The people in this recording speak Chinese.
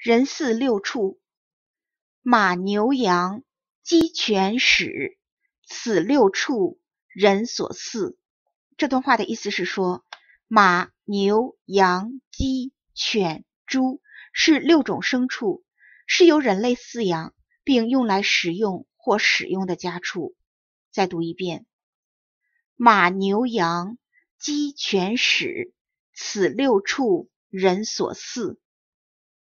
人四六畜，马牛羊鸡犬豕，此六畜人所饲。这段话的意思是说，马、牛、羊、鸡、犬、猪是六种牲畜，是由人类饲养并用来食用或使用的家畜。再读一遍：马牛羊鸡犬豕，此六畜人所饲。